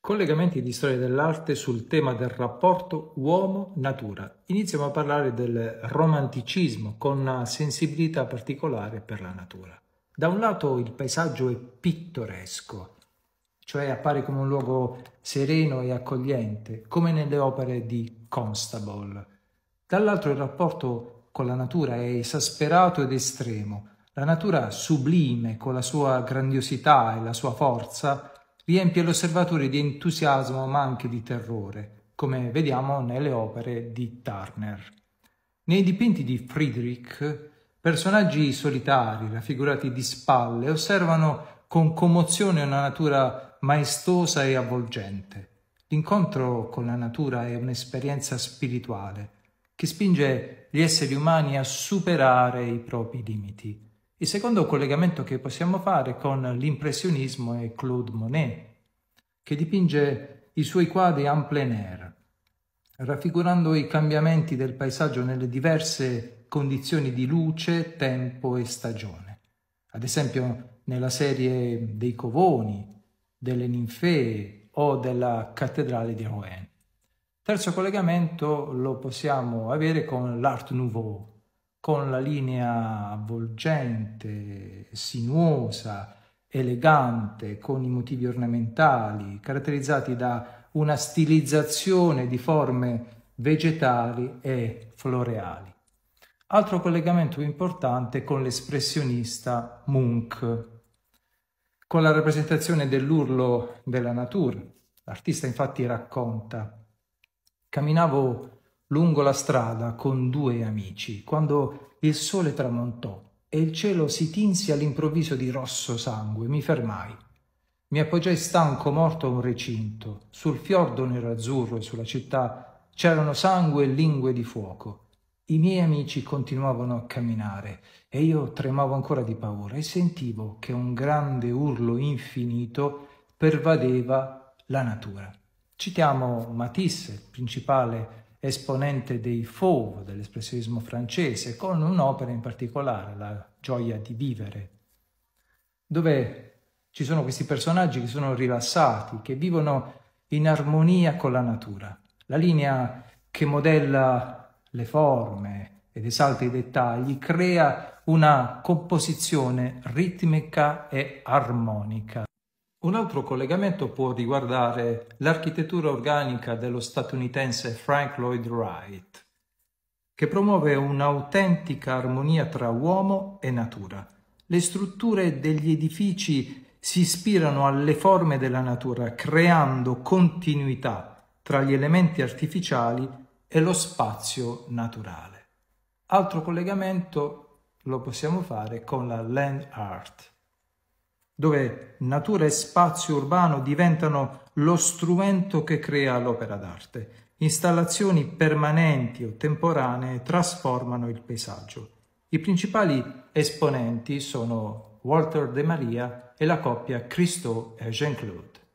Collegamenti di storia dell'arte sul tema del rapporto uomo-natura. Iniziamo a parlare del romanticismo con una sensibilità particolare per la natura. Da un lato il paesaggio è pittoresco, cioè appare come un luogo sereno e accogliente, come nelle opere di Constable. Dall'altro il rapporto con la natura è esasperato ed estremo. La natura sublime, con la sua grandiosità e la sua forza, riempie l'osservatore di entusiasmo ma anche di terrore, come vediamo nelle opere di Turner. Nei dipinti di Friedrich, personaggi solitari, raffigurati di spalle, osservano con commozione una natura maestosa e avvolgente. L'incontro con la natura è un'esperienza spirituale che spinge gli esseri umani a superare i propri limiti il secondo collegamento che possiamo fare con l'impressionismo è Claude Monet, che dipinge i suoi quadri en plein air, raffigurando i cambiamenti del paesaggio nelle diverse condizioni di luce, tempo e stagione. Ad esempio nella serie dei Covoni, delle Ninfee o della Cattedrale di Rouen. Terzo collegamento lo possiamo avere con l'Art Nouveau, con la linea avvolgente, sinuosa, elegante, con i motivi ornamentali, caratterizzati da una stilizzazione di forme vegetali e floreali. Altro collegamento importante con l'espressionista Munch, con la rappresentazione dell'urlo della natura. L'artista infatti racconta, camminavo lungo la strada con due amici quando il sole tramontò e il cielo si tinse all'improvviso di rosso sangue, mi fermai. Mi appoggiai stanco morto a un recinto. Sul fiordo nero-azzurro e sulla città c'erano sangue e lingue di fuoco. I miei amici continuavano a camminare e io tremavo ancora di paura e sentivo che un grande urlo infinito pervadeva la natura. Citiamo Matisse, il principale esponente dei Fauve dell'espressionismo francese, con un'opera in particolare, La gioia di vivere, dove ci sono questi personaggi che sono rilassati, che vivono in armonia con la natura. La linea che modella le forme ed esalta i dettagli crea una composizione ritmica e armonica. Un altro collegamento può riguardare l'architettura organica dello statunitense Frank Lloyd Wright, che promuove un'autentica armonia tra uomo e natura. Le strutture degli edifici si ispirano alle forme della natura, creando continuità tra gli elementi artificiali e lo spazio naturale. Altro collegamento lo possiamo fare con la land art dove natura e spazio urbano diventano lo strumento che crea l'opera d'arte. Installazioni permanenti o temporanee trasformano il paesaggio. I principali esponenti sono Walter De Maria e la coppia Christo e Jean-Claude.